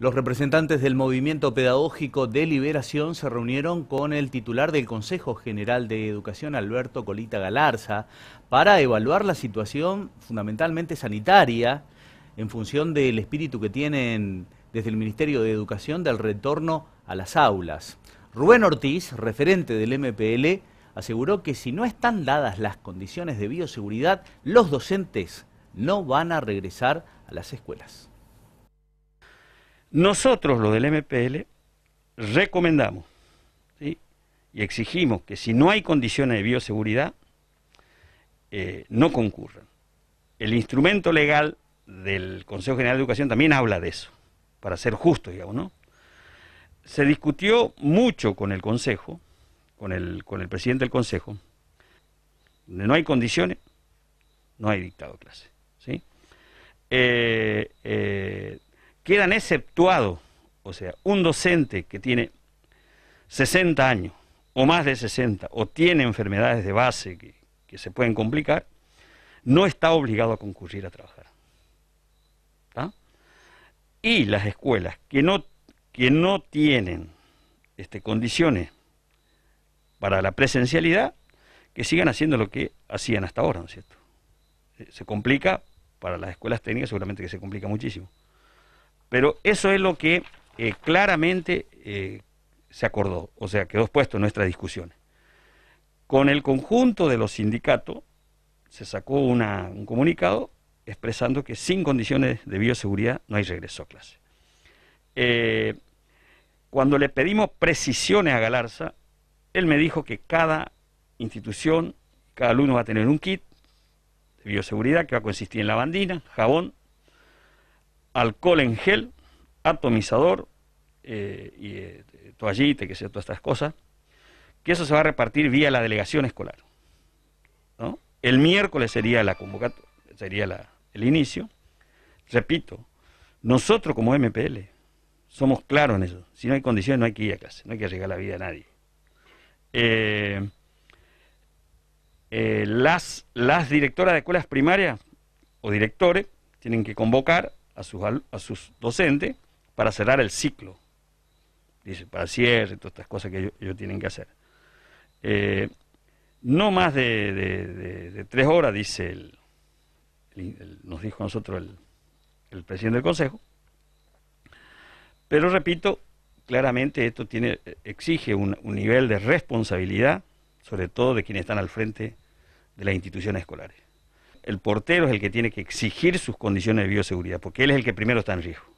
Los representantes del Movimiento Pedagógico de Liberación se reunieron con el titular del Consejo General de Educación, Alberto Colita Galarza, para evaluar la situación fundamentalmente sanitaria en función del espíritu que tienen desde el Ministerio de Educación del retorno a las aulas. Rubén Ortiz, referente del MPL, aseguró que si no están dadas las condiciones de bioseguridad, los docentes no van a regresar a las escuelas. Nosotros, los del MPL, recomendamos y exigimos que si no hay condiciones de bioseguridad, eh, no concurran. El instrumento legal del Consejo General de Educación también habla de eso, para ser justo, digamos, ¿no? Se discutió mucho con el Consejo, con el, presidente del Consejo, donde no hay condiciones, no hay dictado clase. ¿sí? Eh, eh, quedan exceptuados, o sea, un docente que tiene 60 años o más de 60 o tiene enfermedades de base que, se pueden complicar, no está obligado a concurrir a trabajar. Y las escuelas que no, que no tienen este, condiciones para la presencialidad, que sigan haciendo lo que hacían hasta ahora, ¿no es cierto? Se complica, para las escuelas técnicas seguramente que se complica muchísimo. Pero eso es lo que eh, claramente eh, se acordó, o sea, quedó expuesto en nuestras discusiones. Con el conjunto de los sindicatos se sacó un comunicado expresando que sin condiciones de bioseguridad no hay regreso a clase. Eh, cuando le pedimos precisiones a Galarza, él me dijo que cada institución, cada alumno va a tener un kit de bioseguridad que va a consistir en lavandina, jabón, alcohol en gel, atomizador eh, y eh, toallita, que sea todas estas cosas, que eso se va a repartir vía la delegación escolar. El miércoles sería la convocatoria, sería el inicio. Repito, nosotros como MPL somos claros en eso. Si no hay condiciones no hay que ir a clase, no hay que arriesgar la vida a nadie. Eh, las, las directoras de escuelas primarias o directores tienen que convocar a sus, a sus docentes para cerrar el ciclo. Dice, para cierre, todas estas cosas que ellos, tienen que hacer. Eh, no más de, de, tres horas, dice el, nos dijo a nosotros el, el presidente del Consejo. Pero repito, claramente esto tiene, exige un, nivel de responsabilidad, sobre todo de quienes están al frente de las instituciones escolares el portero es el que tiene que exigir sus condiciones de bioseguridad, porque él es el que primero está en riesgo.